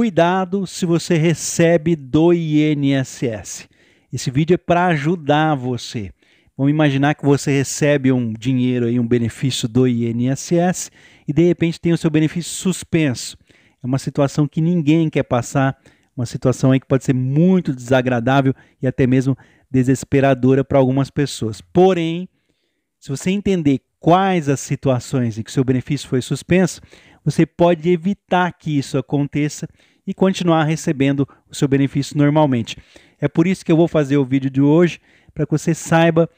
Cuidado se você recebe do INSS. Esse vídeo é para ajudar você. Vamos imaginar que você recebe um dinheiro aí, um benefício do INSS e de repente tem o seu benefício suspenso. É uma situação que ninguém quer passar, uma situação aí que pode ser muito desagradável e até mesmo desesperadora para algumas pessoas. Porém, se você entender quais as situações em que seu benefício foi suspenso, você pode evitar que isso aconteça e continuar recebendo o seu benefício normalmente. É por isso que eu vou fazer o vídeo de hoje, para que você saiba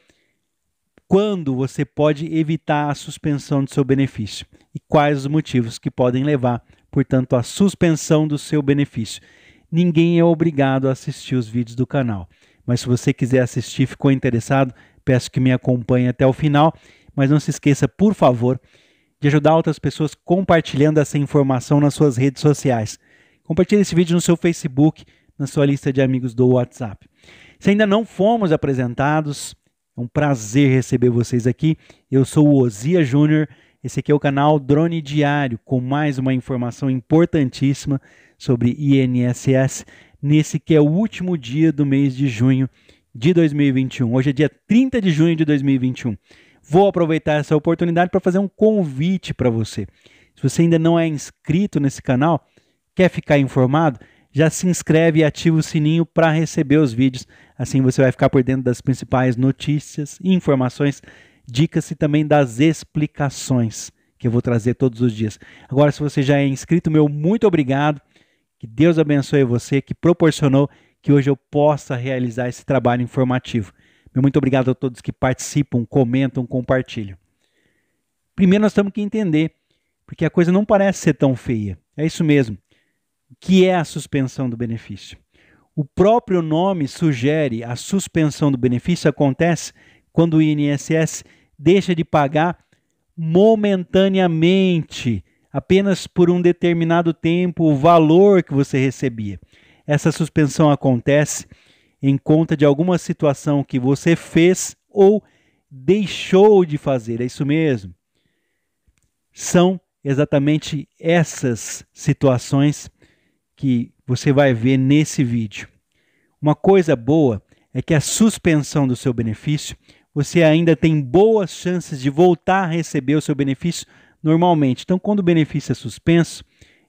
quando você pode evitar a suspensão do seu benefício e quais os motivos que podem levar, portanto, à suspensão do seu benefício. Ninguém é obrigado a assistir os vídeos do canal, mas se você quiser assistir, ficou interessado, peço que me acompanhe até o final, mas não se esqueça, por favor, de ajudar outras pessoas compartilhando essa informação nas suas redes sociais. Compartilhe esse vídeo no seu Facebook, na sua lista de amigos do WhatsApp. Se ainda não fomos apresentados, é um prazer receber vocês aqui. Eu sou o Ozia Júnior. Esse aqui é o canal Drone Diário, com mais uma informação importantíssima sobre INSS, nesse que é o último dia do mês de junho de 2021. Hoje é dia 30 de junho de 2021 vou aproveitar essa oportunidade para fazer um convite para você. Se você ainda não é inscrito nesse canal, quer ficar informado, já se inscreve e ativa o sininho para receber os vídeos. Assim você vai ficar por dentro das principais notícias, informações, dicas e também das explicações que eu vou trazer todos os dias. Agora, se você já é inscrito, meu muito obrigado. Que Deus abençoe você, que proporcionou que hoje eu possa realizar esse trabalho informativo. Meu muito obrigado a todos que participam, comentam, compartilham. Primeiro nós temos que entender, porque a coisa não parece ser tão feia. É isso mesmo. O que é a suspensão do benefício? O próprio nome sugere a suspensão do benefício acontece quando o INSS deixa de pagar momentaneamente, apenas por um determinado tempo, o valor que você recebia. Essa suspensão acontece em conta de alguma situação que você fez ou deixou de fazer. É isso mesmo. São exatamente essas situações que você vai ver nesse vídeo. Uma coisa boa é que a suspensão do seu benefício, você ainda tem boas chances de voltar a receber o seu benefício normalmente. Então, quando o benefício é suspenso,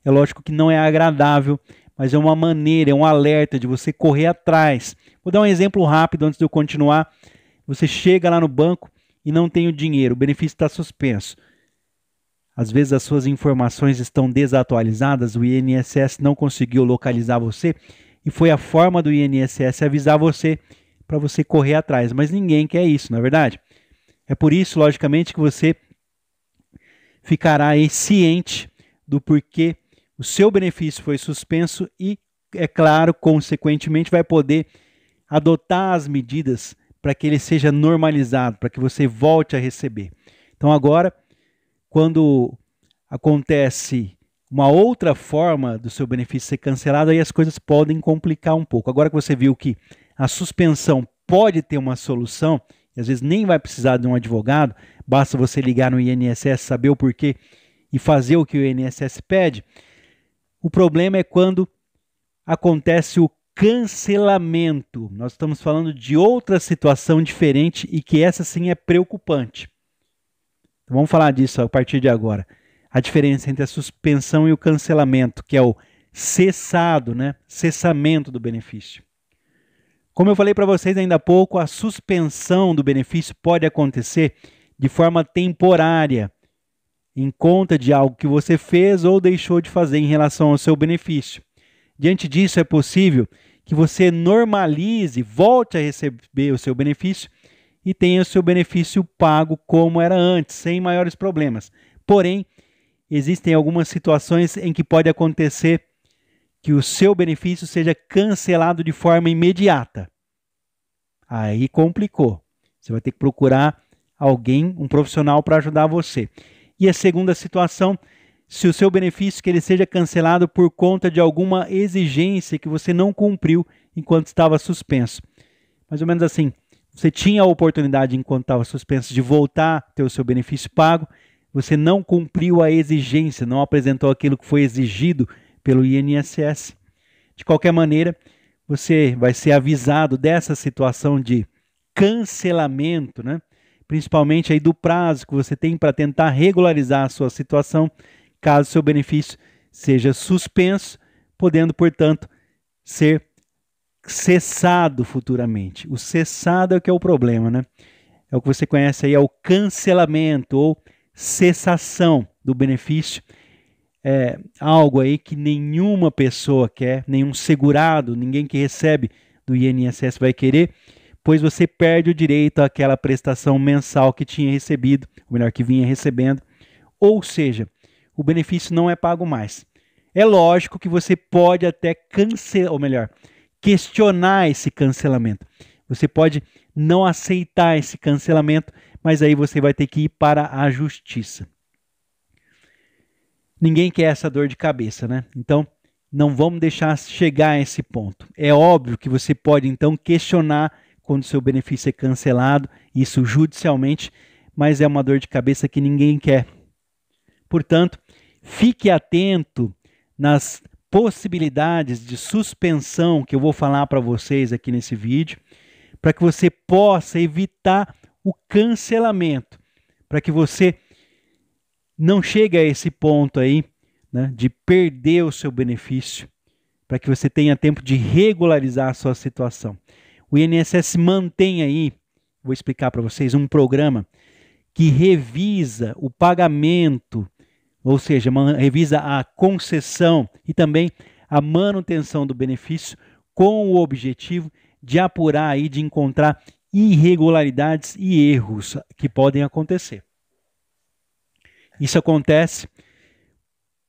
é lógico que não é agradável mas é uma maneira, é um alerta de você correr atrás. Vou dar um exemplo rápido antes de eu continuar. Você chega lá no banco e não tem o dinheiro, o benefício está suspenso. Às vezes as suas informações estão desatualizadas, o INSS não conseguiu localizar você e foi a forma do INSS avisar você para você correr atrás. Mas ninguém quer isso, na é verdade. É por isso, logicamente, que você ficará ciente do porquê o seu benefício foi suspenso e, é claro, consequentemente, vai poder adotar as medidas para que ele seja normalizado, para que você volte a receber. Então, agora, quando acontece uma outra forma do seu benefício ser cancelado, aí as coisas podem complicar um pouco. Agora que você viu que a suspensão pode ter uma solução, e às vezes nem vai precisar de um advogado, basta você ligar no INSS, saber o porquê e fazer o que o INSS pede o problema é quando acontece o cancelamento. Nós estamos falando de outra situação diferente e que essa sim é preocupante. Então, vamos falar disso a partir de agora. A diferença entre a suspensão e o cancelamento, que é o cessado, né? Cessamento do benefício. Como eu falei para vocês ainda há pouco, a suspensão do benefício pode acontecer de forma temporária em conta de algo que você fez ou deixou de fazer em relação ao seu benefício. Diante disso, é possível que você normalize, volte a receber o seu benefício e tenha o seu benefício pago como era antes, sem maiores problemas. Porém, existem algumas situações em que pode acontecer que o seu benefício seja cancelado de forma imediata. Aí complicou. Você vai ter que procurar alguém, um profissional para ajudar você. E a segunda situação, se o seu benefício que ele seja cancelado por conta de alguma exigência que você não cumpriu enquanto estava suspenso. Mais ou menos assim, você tinha a oportunidade enquanto estava suspenso de voltar a ter o seu benefício pago, você não cumpriu a exigência, não apresentou aquilo que foi exigido pelo INSS. De qualquer maneira, você vai ser avisado dessa situação de cancelamento, né? principalmente aí do prazo que você tem para tentar regularizar a sua situação, caso seu benefício seja suspenso, podendo, portanto, ser cessado futuramente. O cessado é o que é o problema, né? É o que você conhece aí, é o cancelamento ou cessação do benefício. É algo aí que nenhuma pessoa quer, nenhum segurado, ninguém que recebe do INSS vai querer pois você perde o direito àquela prestação mensal que tinha recebido, ou melhor, que vinha recebendo. Ou seja, o benefício não é pago mais. É lógico que você pode até cancelar, ou melhor, questionar esse cancelamento. Você pode não aceitar esse cancelamento, mas aí você vai ter que ir para a justiça. Ninguém quer essa dor de cabeça, né? Então, não vamos deixar chegar a esse ponto. É óbvio que você pode então questionar quando seu benefício é cancelado, isso judicialmente, mas é uma dor de cabeça que ninguém quer. Portanto, fique atento nas possibilidades de suspensão que eu vou falar para vocês aqui nesse vídeo, para que você possa evitar o cancelamento, para que você não chegue a esse ponto aí né, de perder o seu benefício, para que você tenha tempo de regularizar a sua situação o INSS mantém aí, vou explicar para vocês, um programa que revisa o pagamento, ou seja, revisa a concessão e também a manutenção do benefício com o objetivo de apurar aí, de encontrar irregularidades e erros que podem acontecer. Isso acontece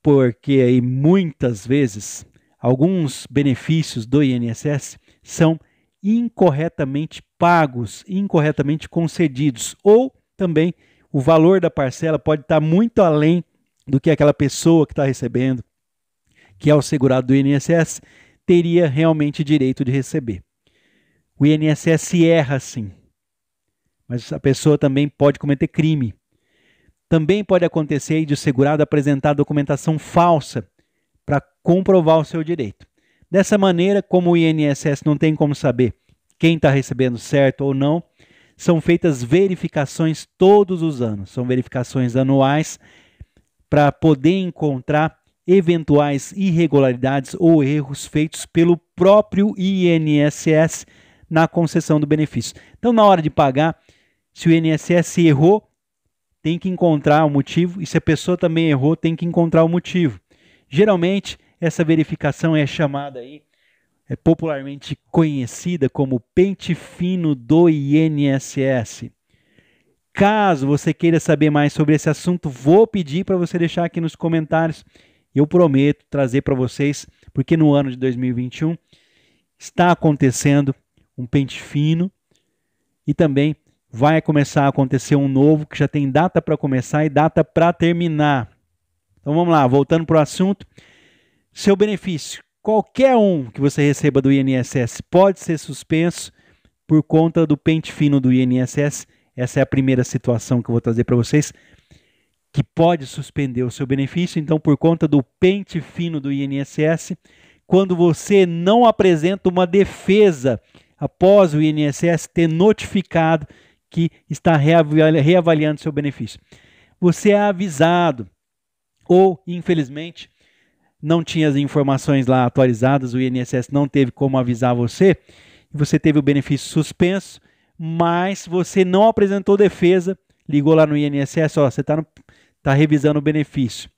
porque aí muitas vezes alguns benefícios do INSS são incorretamente pagos, incorretamente concedidos, ou também o valor da parcela pode estar muito além do que aquela pessoa que está recebendo, que é o segurado do INSS, teria realmente direito de receber. O INSS erra sim, mas a pessoa também pode cometer crime. Também pode acontecer de o segurado apresentar documentação falsa para comprovar o seu direito. Dessa maneira, como o INSS não tem como saber quem está recebendo certo ou não, são feitas verificações todos os anos, são verificações anuais para poder encontrar eventuais irregularidades ou erros feitos pelo próprio INSS na concessão do benefício. Então, na hora de pagar, se o INSS errou, tem que encontrar o motivo, e se a pessoa também errou, tem que encontrar o motivo. Geralmente, essa verificação é chamada aí, é popularmente conhecida como pente fino do INSS. Caso você queira saber mais sobre esse assunto, vou pedir para você deixar aqui nos comentários. Eu prometo trazer para vocês, porque no ano de 2021 está acontecendo um pente fino e também vai começar a acontecer um novo que já tem data para começar e data para terminar. Então vamos lá, voltando para o assunto. Seu benefício, qualquer um que você receba do INSS pode ser suspenso por conta do pente fino do INSS. Essa é a primeira situação que eu vou trazer para vocês que pode suspender o seu benefício, então por conta do pente fino do INSS, quando você não apresenta uma defesa após o INSS ter notificado que está reavaliando seu benefício. Você é avisado ou, infelizmente, não tinha as informações lá atualizadas, o INSS não teve como avisar você, você teve o benefício suspenso, mas você não apresentou defesa, ligou lá no INSS, ó, você está tá revisando o benefício.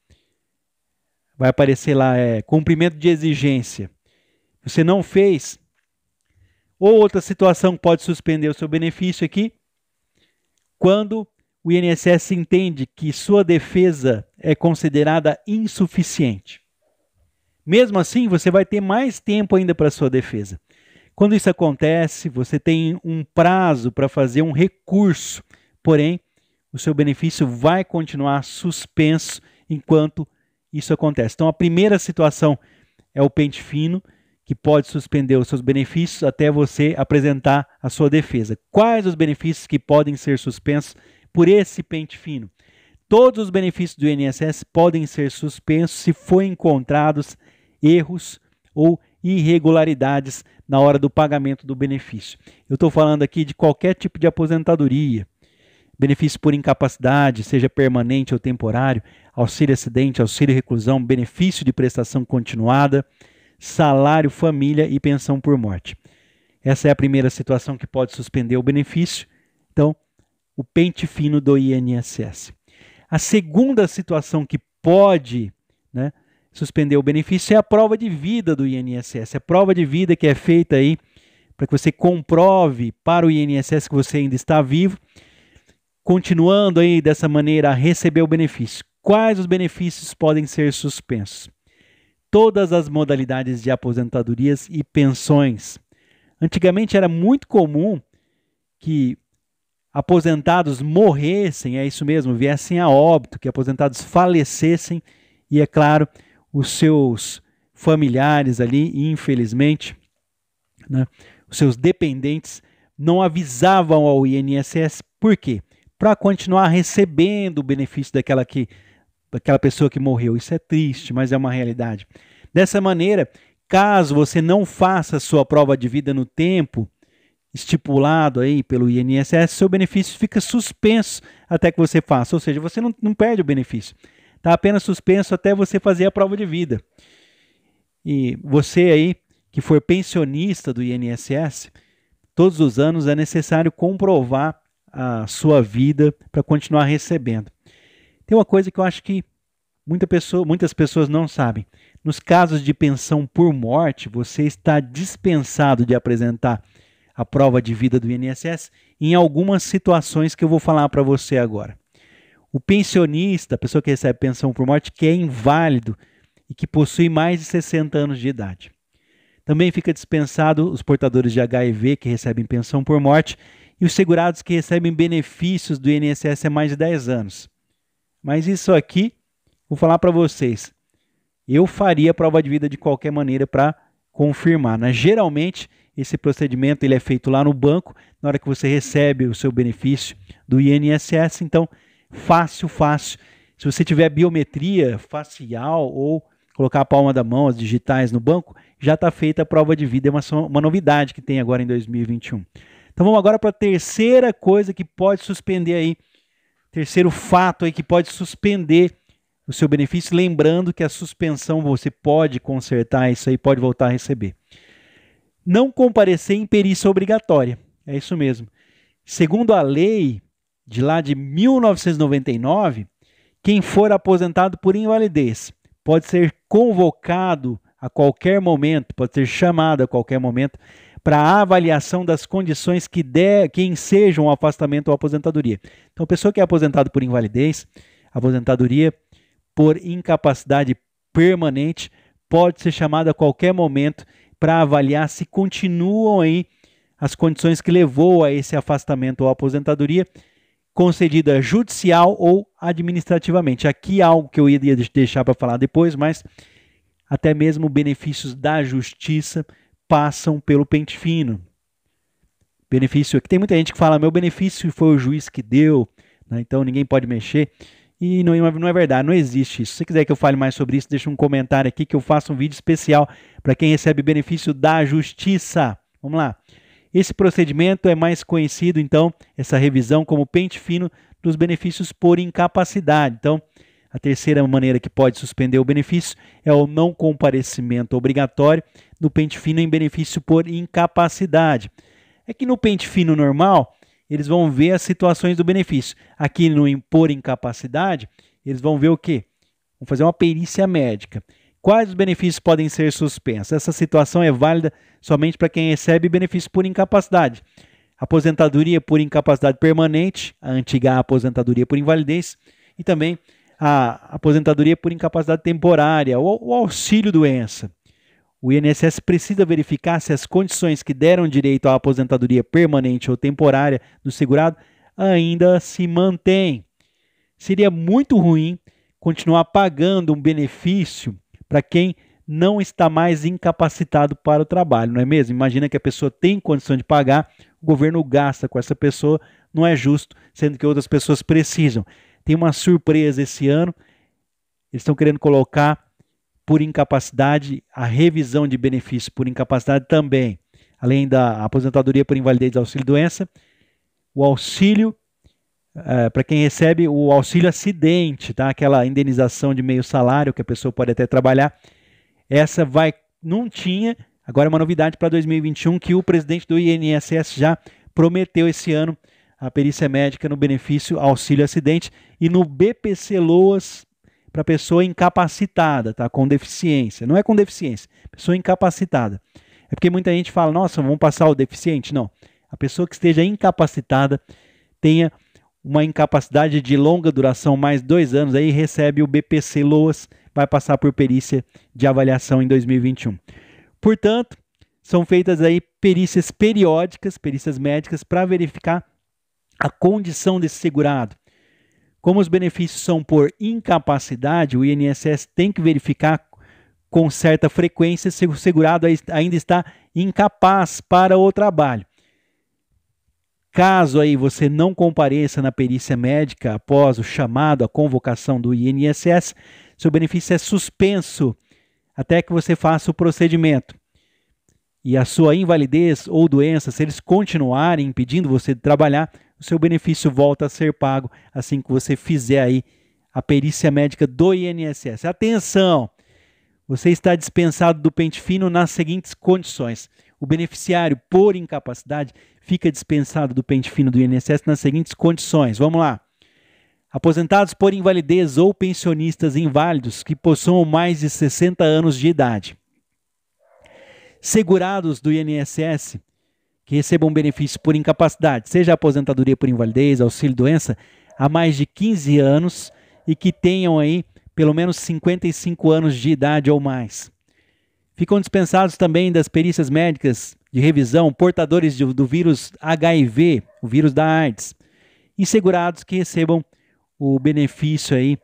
Vai aparecer lá, é, cumprimento de exigência. Você não fez, ou outra situação pode suspender o seu benefício aqui, quando o INSS entende que sua defesa é considerada insuficiente. Mesmo assim, você vai ter mais tempo ainda para sua defesa. Quando isso acontece, você tem um prazo para fazer um recurso, porém, o seu benefício vai continuar suspenso enquanto isso acontece. Então, a primeira situação é o pente fino, que pode suspender os seus benefícios até você apresentar a sua defesa. Quais os benefícios que podem ser suspensos por esse pente fino? Todos os benefícios do INSS podem ser suspensos se forem encontrados erros ou irregularidades na hora do pagamento do benefício. Eu estou falando aqui de qualquer tipo de aposentadoria, benefício por incapacidade, seja permanente ou temporário, auxílio acidente, auxílio reclusão, benefício de prestação continuada, salário, família e pensão por morte. Essa é a primeira situação que pode suspender o benefício. Então, o pente fino do INSS. A segunda situação que pode né, suspender o benefício é a prova de vida do INSS. É a prova de vida que é feita aí para que você comprove para o INSS que você ainda está vivo. Continuando aí dessa maneira a receber o benefício. Quais os benefícios podem ser suspensos? Todas as modalidades de aposentadorias e pensões. Antigamente era muito comum que aposentados morressem, é isso mesmo, viessem a óbito, que aposentados falecessem e, é claro, os seus familiares ali, infelizmente, né, os seus dependentes não avisavam ao INSS. Por quê? Para continuar recebendo o benefício daquela, que, daquela pessoa que morreu. Isso é triste, mas é uma realidade. Dessa maneira, caso você não faça sua prova de vida no tempo estipulado aí pelo INSS, seu benefício fica suspenso até que você faça, ou seja, você não, não perde o benefício está apenas suspenso até você fazer a prova de vida. E você aí que for pensionista do INSS, todos os anos é necessário comprovar a sua vida para continuar recebendo. Tem uma coisa que eu acho que muita pessoa, muitas pessoas não sabem. Nos casos de pensão por morte, você está dispensado de apresentar a prova de vida do INSS em algumas situações que eu vou falar para você agora. O pensionista, a pessoa que recebe pensão por morte, que é inválido e que possui mais de 60 anos de idade. Também fica dispensado os portadores de HIV que recebem pensão por morte e os segurados que recebem benefícios do INSS há mais de 10 anos. Mas isso aqui, vou falar para vocês. Eu faria a prova de vida de qualquer maneira para confirmar. Né? Geralmente, esse procedimento ele é feito lá no banco, na hora que você recebe o seu benefício do INSS. Então, Fácil, fácil. Se você tiver biometria facial ou colocar a palma da mão, as digitais no banco, já está feita a prova de vida. É uma, uma novidade que tem agora em 2021. Então vamos agora para a terceira coisa que pode suspender aí. Terceiro fato aí que pode suspender o seu benefício. Lembrando que a suspensão você pode consertar isso aí, pode voltar a receber. Não comparecer em perícia obrigatória. É isso mesmo. Segundo a lei, de lá de 1999, quem for aposentado por invalidez pode ser convocado a qualquer momento, pode ser chamado a qualquer momento para avaliação das condições que, de, que sejam o afastamento ou aposentadoria. Então, pessoa que é aposentada por invalidez, aposentadoria por incapacidade permanente, pode ser chamada a qualquer momento para avaliar se continuam aí as condições que levou a esse afastamento ou aposentadoria concedida judicial ou administrativamente. Aqui algo que eu iria deixar para falar depois, mas até mesmo benefícios da justiça passam pelo pente fino. Benefício que tem muita gente que fala meu benefício foi o juiz que deu, né? então ninguém pode mexer. E não, é não é verdade, não existe isso. Se você quiser que eu fale mais sobre isso, deixa um comentário aqui que eu faço um vídeo especial para quem recebe benefício da justiça. Vamos lá. Esse procedimento é mais conhecido, então, essa revisão como pente fino dos benefícios por incapacidade. Então, a terceira maneira que pode suspender o benefício é o não comparecimento obrigatório no pente fino em benefício por incapacidade. É que no pente fino normal, eles vão ver as situações do benefício. Aqui no impor incapacidade, eles vão ver o quê? Vão fazer uma perícia médica. Quais os benefícios podem ser suspensos? Essa situação é válida somente para quem recebe benefício por incapacidade. Aposentadoria por incapacidade permanente, a antiga aposentadoria por invalidez, e também a aposentadoria por incapacidade temporária ou o auxílio doença. O INSS precisa verificar se as condições que deram direito à aposentadoria permanente ou temporária do segurado ainda se mantêm. Seria muito ruim continuar pagando um benefício para quem não está mais incapacitado para o trabalho, não é mesmo? Imagina que a pessoa tem condição de pagar, o governo gasta com essa pessoa, não é justo, sendo que outras pessoas precisam. Tem uma surpresa esse ano, eles estão querendo colocar por incapacidade a revisão de benefício por incapacidade também, além da aposentadoria por invalidez e auxílio doença, o auxílio é, para quem recebe o auxílio acidente, tá? aquela indenização de meio salário que a pessoa pode até trabalhar, essa vai não tinha, agora é uma novidade para 2021 que o presidente do INSS já prometeu esse ano a perícia médica no benefício auxílio acidente e no BPC Loas para pessoa incapacitada, tá? com deficiência. Não é com deficiência, pessoa incapacitada. É porque muita gente fala, nossa, vamos passar o deficiente. Não, a pessoa que esteja incapacitada tenha uma incapacidade de longa duração, mais dois anos, aí recebe o BPC Loas, vai passar por perícia de avaliação em 2021. Portanto, são feitas aí perícias periódicas, perícias médicas, para verificar a condição desse segurado. Como os benefícios são por incapacidade, o INSS tem que verificar com certa frequência se o segurado ainda está incapaz para o trabalho. Caso aí você não compareça na perícia médica após o chamado, a convocação do INSS, seu benefício é suspenso até que você faça o procedimento. E a sua invalidez ou doença, se eles continuarem impedindo você de trabalhar, o seu benefício volta a ser pago assim que você fizer aí a perícia médica do INSS. Atenção! Você está dispensado do pente fino nas seguintes condições o beneficiário por incapacidade fica dispensado do pente fino do INSS nas seguintes condições. Vamos lá. Aposentados por invalidez ou pensionistas inválidos que possuam mais de 60 anos de idade. Segurados do INSS que recebam benefício por incapacidade, seja aposentadoria por invalidez, auxílio doença, há mais de 15 anos e que tenham aí pelo menos 55 anos de idade ou mais. Ficam dispensados também das perícias médicas de revisão portadores de, do vírus HIV, o vírus da AIDS, e segurados que recebam o benefício aí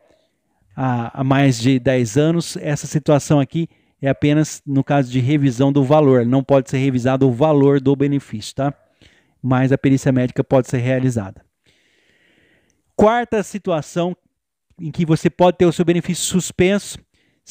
há, há mais de 10 anos. Essa situação aqui é apenas no caso de revisão do valor, não pode ser revisado o valor do benefício, tá? Mas a perícia médica pode ser realizada. Quarta situação em que você pode ter o seu benefício suspenso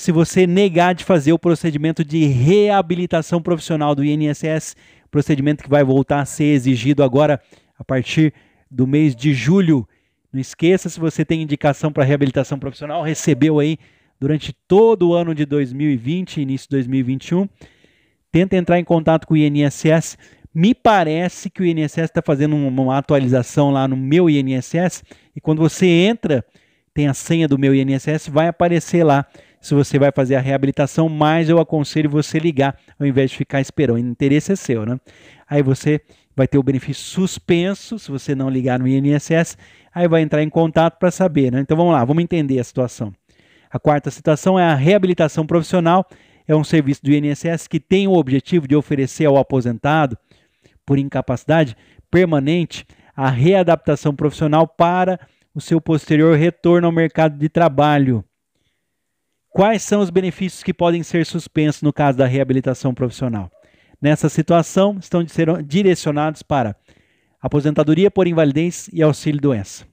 se você negar de fazer o procedimento de reabilitação profissional do INSS, procedimento que vai voltar a ser exigido agora a partir do mês de julho. Não esqueça, se você tem indicação para reabilitação profissional, recebeu aí durante todo o ano de 2020, início de 2021. Tenta entrar em contato com o INSS. Me parece que o INSS está fazendo uma atualização lá no meu INSS e quando você entra, tem a senha do meu INSS, vai aparecer lá se você vai fazer a reabilitação, mas eu aconselho você ligar ao invés de ficar esperando. O interesse é seu, né? Aí você vai ter o benefício suspenso se você não ligar no INSS, aí vai entrar em contato para saber, né? Então vamos lá, vamos entender a situação. A quarta situação é a reabilitação profissional, é um serviço do INSS que tem o objetivo de oferecer ao aposentado por incapacidade permanente a readaptação profissional para o seu posterior retorno ao mercado de trabalho. Quais são os benefícios que podem ser suspensos no caso da reabilitação profissional? Nessa situação, estão direcionados para aposentadoria por invalidez e auxílio-doença.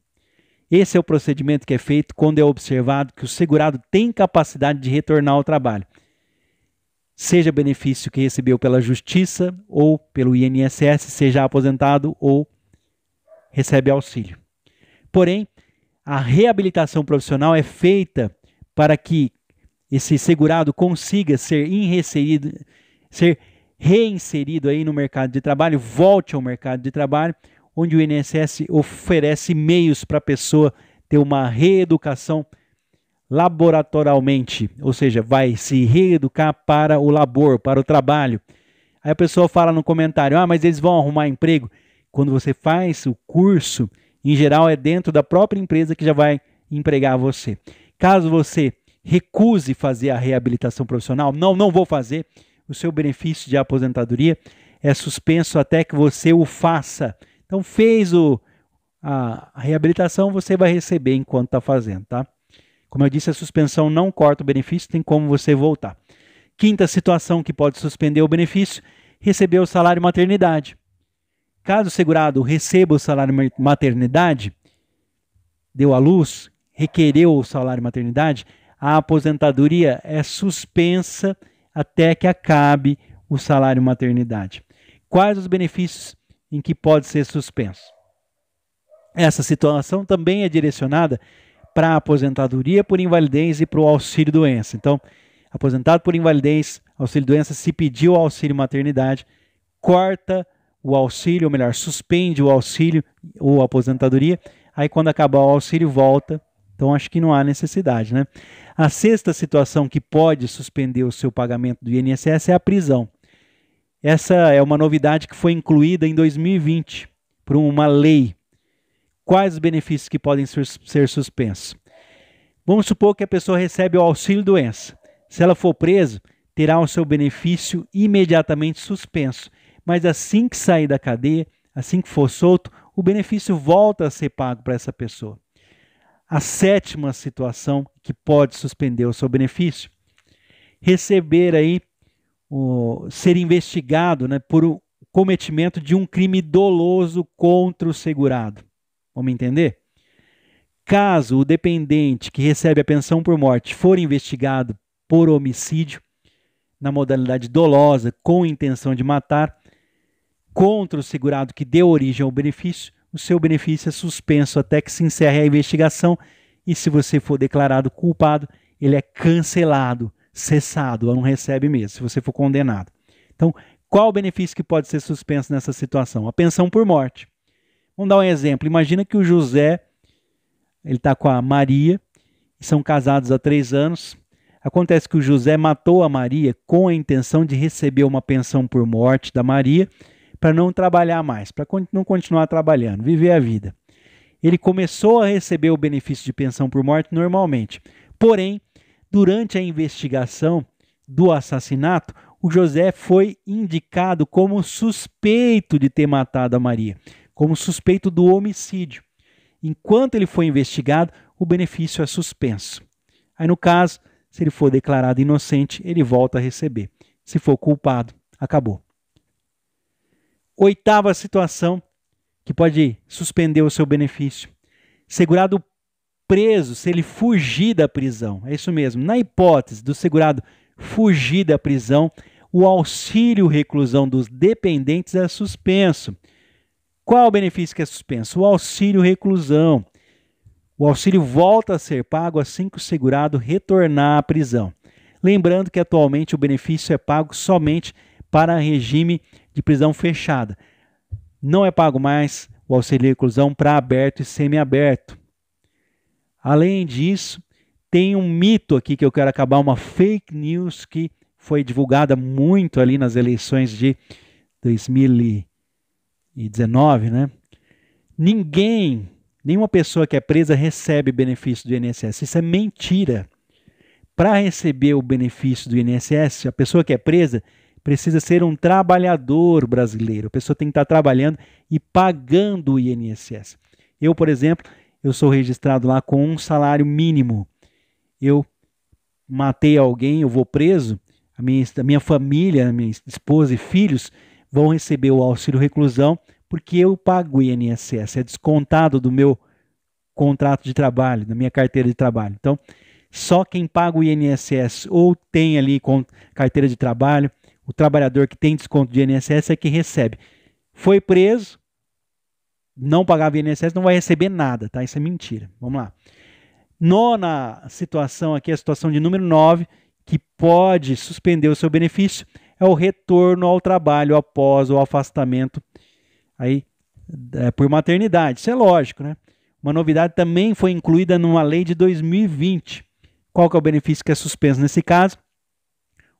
Esse é o procedimento que é feito quando é observado que o segurado tem capacidade de retornar ao trabalho, seja benefício que recebeu pela Justiça ou pelo INSS, seja aposentado ou recebe auxílio. Porém, a reabilitação profissional é feita para que esse segurado consiga ser reinserido, ser reinserido aí no mercado de trabalho, volte ao mercado de trabalho, onde o INSS oferece meios para a pessoa ter uma reeducação laboratorialmente, ou seja, vai se reeducar para o labor, para o trabalho. Aí a pessoa fala no comentário: "Ah, mas eles vão arrumar emprego". Quando você faz o curso, em geral é dentro da própria empresa que já vai empregar você. Caso você recuse fazer a reabilitação profissional, não, não vou fazer, o seu benefício de aposentadoria é suspenso até que você o faça. Então, fez o, a, a reabilitação, você vai receber enquanto está fazendo, tá? Como eu disse, a suspensão não corta o benefício, tem como você voltar. Quinta situação que pode suspender o benefício: receber o salário maternidade. Caso o segurado receba o salário maternidade, deu à luz, requereu o salário maternidade, a aposentadoria é suspensa até que acabe o salário maternidade. Quais os benefícios em que pode ser suspenso? Essa situação também é direcionada para a aposentadoria por invalidez e para o auxílio doença. Então, aposentado por invalidez, auxílio doença, se pediu auxílio maternidade, corta o auxílio, ou melhor, suspende o auxílio ou aposentadoria. Aí, quando acabar o auxílio, volta então acho que não há necessidade, né? A sexta situação que pode suspender o seu pagamento do INSS é a prisão. Essa é uma novidade que foi incluída em 2020 por uma lei. Quais os benefícios que podem ser, ser suspensos? Vamos supor que a pessoa recebe o auxílio doença. Se ela for presa, terá o seu benefício imediatamente suspenso. Mas assim que sair da cadeia, assim que for solto, o benefício volta a ser pago para essa pessoa. A sétima situação que pode suspender o seu benefício, receber aí o, ser investigado né, por o cometimento de um crime doloso contra o segurado. Vamos entender? Caso o dependente que recebe a pensão por morte for investigado por homicídio, na modalidade dolosa, com intenção de matar, contra o segurado que deu origem ao benefício, o seu benefício é suspenso até que se encerre a investigação e, se você for declarado culpado, ele é cancelado, cessado, ou não recebe mesmo, se você for condenado. Então, qual o benefício que pode ser suspenso nessa situação? A pensão por morte. Vamos dar um exemplo. Imagina que o José ele está com a Maria, são casados há três anos. Acontece que o José matou a Maria com a intenção de receber uma pensão por morte da Maria para não trabalhar mais, para não continuar trabalhando, viver a vida. Ele começou a receber o benefício de pensão por morte normalmente. Porém, durante a investigação do assassinato, o José foi indicado como suspeito de ter matado a Maria, como suspeito do homicídio. Enquanto ele foi investigado, o benefício é suspenso. Aí, no caso, se ele for declarado inocente, ele volta a receber. Se for culpado, acabou. Oitava situação que pode suspender o seu benefício. Segurado preso se ele fugir da prisão. É isso mesmo. Na hipótese do segurado fugir da prisão, o auxílio reclusão dos dependentes é suspenso. Qual o benefício que é suspenso? O auxílio reclusão. O auxílio volta a ser pago assim que o segurado retornar à prisão. Lembrando que atualmente o benefício é pago somente para regime de prisão fechada. Não é pago mais o auxílio reclusão para aberto e semiaberto. Além disso, tem um mito aqui que eu quero acabar, uma fake news que foi divulgada muito ali nas eleições de 2019, né? Ninguém, nenhuma pessoa que é presa recebe benefício do INSS. Isso é mentira. Para receber o benefício do INSS, a pessoa que é presa precisa ser um trabalhador brasileiro. A pessoa tem que estar trabalhando e pagando o INSS. Eu, por exemplo, eu sou registrado lá com um salário mínimo. Eu matei alguém, eu vou preso, a minha, a minha família, a minha esposa e filhos vão receber o auxílio reclusão porque eu pago o INSS, é descontado do meu contrato de trabalho, da minha carteira de trabalho. Então, só quem paga o INSS ou tem ali carteira de trabalho, o trabalhador que tem desconto de INSS é que recebe. Foi preso, não pagava INSS, não vai receber nada, tá? Isso é mentira. Vamos lá. Nona situação aqui, a situação de número 9, que pode suspender o seu benefício, é o retorno ao trabalho após o afastamento aí é, por maternidade. Isso é lógico, né? Uma novidade também foi incluída numa lei de 2020. Qual que é o benefício que é suspenso nesse caso?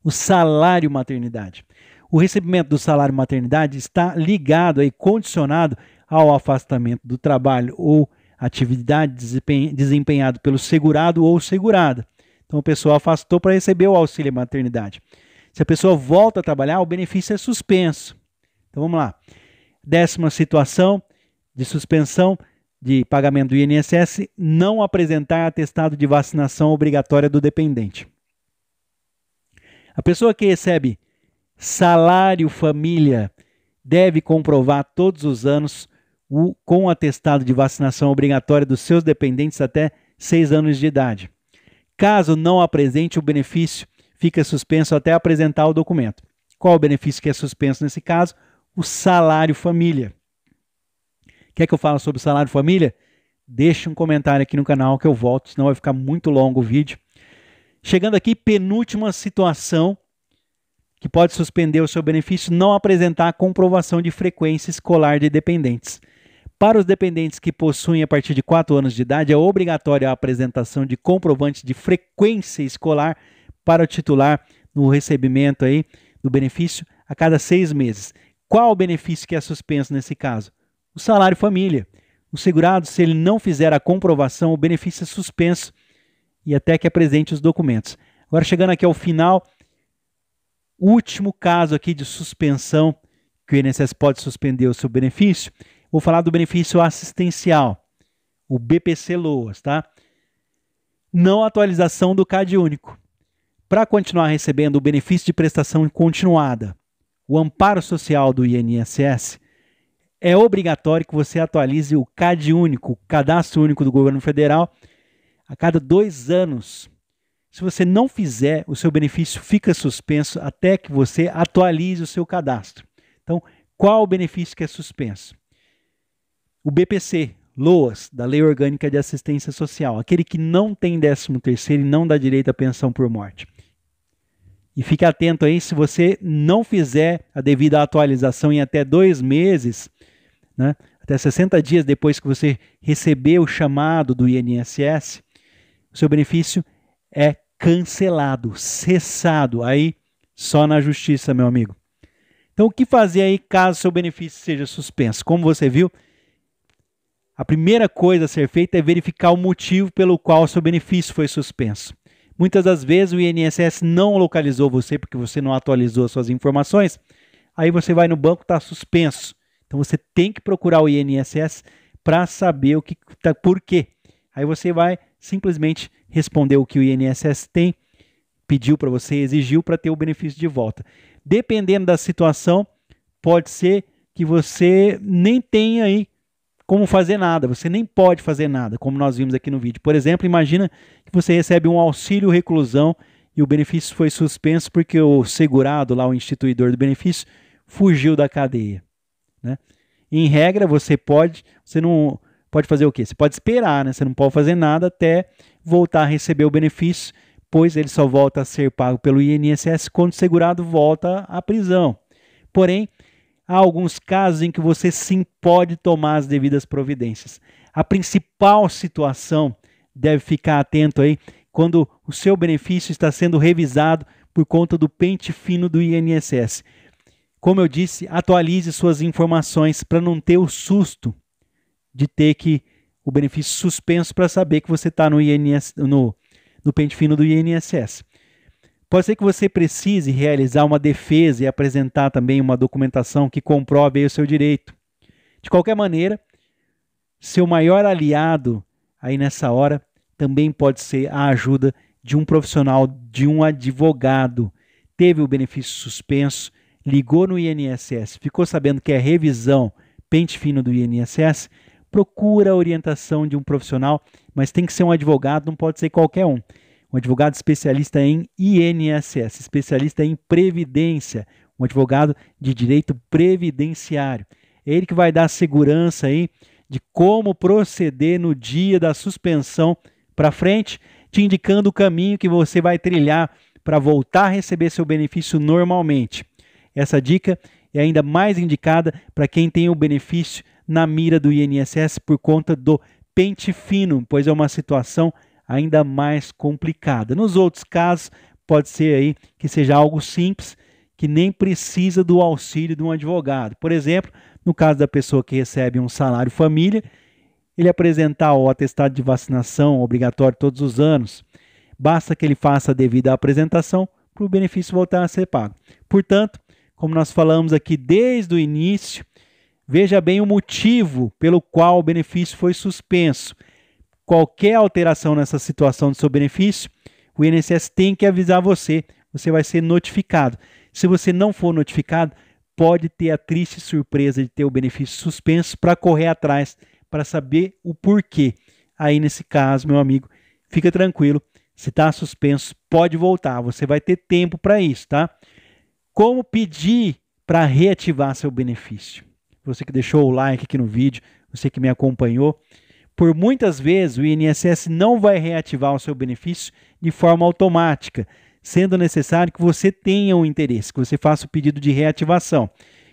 o salário maternidade. O recebimento do salário maternidade está ligado e condicionado ao afastamento do trabalho ou atividade desempenhado pelo segurado ou segurada. Então, a pessoa afastou para receber o auxílio maternidade. Se a pessoa volta a trabalhar, o benefício é suspenso. Então, vamos lá. Décima situação de suspensão de pagamento do INSS: não apresentar atestado de vacinação obrigatória do dependente. A pessoa que recebe salário família deve comprovar todos os anos o, com o atestado de vacinação obrigatória dos seus dependentes até 6 anos de idade. Caso não apresente o benefício, fica suspenso até apresentar o documento. Qual o benefício que é suspenso nesse caso? O salário família. Quer que eu fale sobre o salário família? Deixe um comentário aqui no canal que eu volto, senão vai ficar muito longo o vídeo. Chegando aqui, penúltima situação que pode suspender o seu benefício, não apresentar comprovação de frequência escolar de dependentes. Para os dependentes que possuem a partir de 4 anos de idade, é obrigatória a apresentação de comprovante de frequência escolar para o titular no recebimento aí do benefício a cada seis meses. Qual o benefício que é suspenso nesse caso? O salário família. O segurado, se ele não fizer a comprovação, o benefício é suspenso e até que apresente os documentos. Agora, chegando aqui ao final, último caso aqui de suspensão que o INSS pode suspender o seu benefício, vou falar do benefício assistencial, o BPC Loas, tá? Não atualização do CAD único. Para continuar recebendo o benefício de prestação continuada, o amparo social do INSS, é obrigatório que você atualize o CAD único, o Cadastro Único do Governo Federal, a cada dois anos. Se você não fizer, o seu benefício fica suspenso até que você atualize o seu cadastro. Então, qual o benefício que é suspenso? O BPC, LOAS, da Lei Orgânica de Assistência Social, aquele que não tem 13º e não dá direito à pensão por morte. E fique atento aí, se você não fizer a devida atualização em até dois meses, né, até 60 dias depois que você receber o chamado do INSS, seu benefício é cancelado, cessado. Aí só na justiça, meu amigo. Então, o que fazer aí caso seu benefício seja suspenso? Como você viu, a primeira coisa a ser feita é verificar o motivo pelo qual seu benefício foi suspenso. Muitas das vezes o INSS não localizou você porque você não atualizou suas informações. Aí você vai no banco, está suspenso. Então você tem que procurar o INSS para saber o que tá, por quê. Aí você vai simplesmente respondeu o que o INSS tem, pediu para você, exigiu para ter o benefício de volta. Dependendo da situação, pode ser que você nem tenha aí como fazer nada, você nem pode fazer nada, como nós vimos aqui no vídeo. Por exemplo, imagina que você recebe um auxílio reclusão e o benefício foi suspenso porque o segurado, lá o instituidor do benefício, fugiu da cadeia. Né? Em regra, você pode, você não, pode fazer o quê? Você pode esperar, né? Você não pode fazer nada até voltar a receber o benefício, pois ele só volta a ser pago pelo INSS quando o segurado volta à prisão. Porém, há alguns casos em que você sim pode tomar as devidas providências. A principal situação deve ficar atento aí quando o seu benefício está sendo revisado por conta do pente fino do INSS. Como eu disse, atualize suas informações para não ter o susto de ter que o benefício suspenso para saber que você está no, no, no pente fino do INSS. Pode ser que você precise realizar uma defesa e apresentar também uma documentação que comprove o seu direito. De qualquer maneira, seu maior aliado aí nessa hora também pode ser a ajuda de um profissional, de um advogado. Teve o benefício suspenso, ligou no INSS, ficou sabendo que é revisão pente fino do INSS, procura a orientação de um profissional, mas tem que ser um advogado, não pode ser qualquer um. Um advogado especialista em INSS, especialista em previdência, um advogado de direito previdenciário. É ele que vai dar segurança aí de como proceder no dia da suspensão para frente, te indicando o caminho que você vai trilhar para voltar a receber seu benefício normalmente. Essa dica é ainda mais indicada para quem tem o benefício na mira do INSS por conta do pente fino, pois é uma situação ainda mais complicada. Nos outros casos, pode ser aí que seja algo simples, que nem precisa do auxílio de um advogado. Por exemplo, no caso da pessoa que recebe um salário família, ele apresentar o atestado de vacinação obrigatório todos os anos. Basta que ele faça a devida apresentação para o benefício voltar a ser pago. Portanto, como nós falamos aqui desde o início, Veja bem o motivo pelo qual o benefício foi suspenso. Qualquer alteração nessa situação do seu benefício, o INSS tem que avisar você, você vai ser notificado. Se você não for notificado, pode ter a triste surpresa de ter o benefício suspenso para correr atrás para saber o porquê. Aí, nesse caso, meu amigo, fica tranquilo. Se está suspenso, pode voltar. Você vai ter tempo para isso, tá? Como pedir para reativar seu benefício? você que deixou o like aqui no vídeo, você que me acompanhou. Por muitas vezes o INSS não vai reativar o seu benefício de forma automática, sendo necessário que você tenha um interesse, que você faça o pedido de reativação.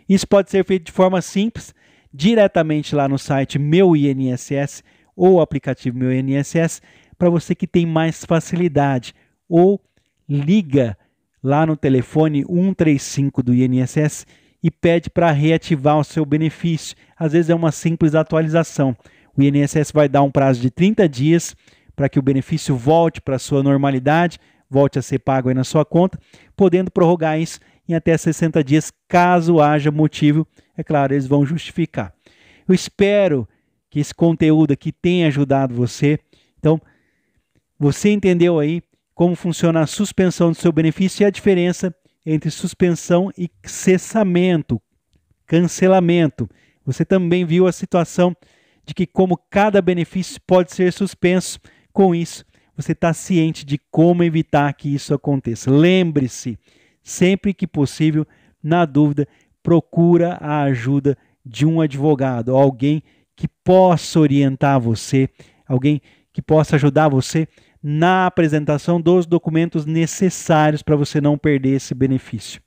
Isso pode ser feito de forma simples, diretamente lá no site Meu INSS ou aplicativo Meu INSS, para você que tem mais facilidade, ou liga lá no telefone 135 do INSS e pede para reativar o seu benefício. Às vezes é uma simples atualização. O INSS vai dar um prazo de 30 dias para que o benefício volte para a sua normalidade, volte a ser pago na sua conta, podendo prorrogar isso em até 60 dias, caso haja motivo. É claro, eles vão justificar. Eu espero que esse conteúdo aqui tenha ajudado você. Então, você entendeu aí como funciona a suspensão do seu benefício e a diferença entre suspensão e cessamento, cancelamento. Você também viu a situação de que, como cada benefício pode ser suspenso, com isso você está ciente de como evitar que isso aconteça. Lembre-se, sempre que possível, na dúvida, procura a ajuda de um advogado, alguém que possa orientar você, alguém que possa ajudar você na apresentação dos documentos necessários para você não perder esse benefício.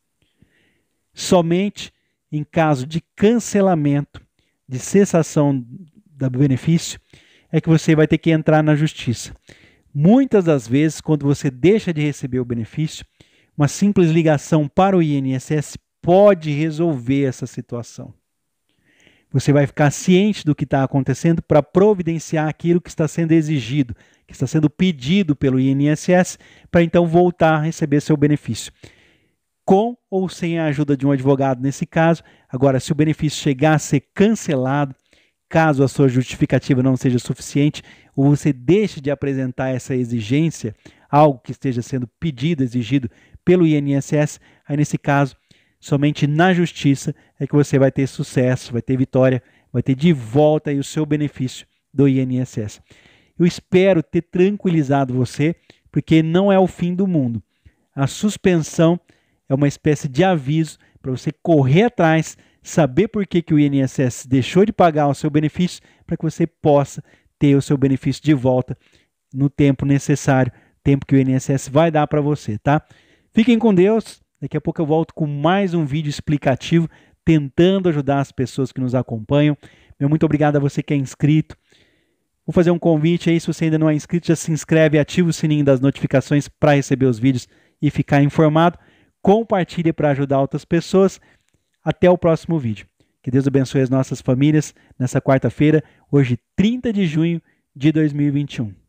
Somente em caso de cancelamento, de cessação do benefício, é que você vai ter que entrar na justiça. Muitas das vezes, quando você deixa de receber o benefício, uma simples ligação para o INSS pode resolver essa situação. Você vai ficar ciente do que está acontecendo para providenciar aquilo que está sendo exigido, que está sendo pedido pelo INSS, para então voltar a receber seu benefício. Com ou sem a ajuda de um advogado nesse caso. Agora, se o benefício chegar a ser cancelado, caso a sua justificativa não seja suficiente, ou você deixe de apresentar essa exigência, algo que esteja sendo pedido, exigido pelo INSS, aí nesse caso Somente na justiça é que você vai ter sucesso, vai ter vitória, vai ter de volta o seu benefício do INSS. Eu espero ter tranquilizado você, porque não é o fim do mundo. A suspensão é uma espécie de aviso para você correr atrás, saber por que, que o INSS deixou de pagar o seu benefício, para que você possa ter o seu benefício de volta no tempo necessário, tempo que o INSS vai dar para você, tá? Fiquem com Deus. Daqui a pouco eu volto com mais um vídeo explicativo tentando ajudar as pessoas que nos acompanham. Meu muito obrigado a você que é inscrito. Vou fazer um convite aí, se você ainda não é inscrito, já se inscreve, ativa o sininho das notificações para receber os vídeos e ficar informado. Compartilhe para ajudar outras pessoas. Até o próximo vídeo. Que Deus abençoe as nossas famílias nessa quarta-feira, hoje 30 de junho de 2021.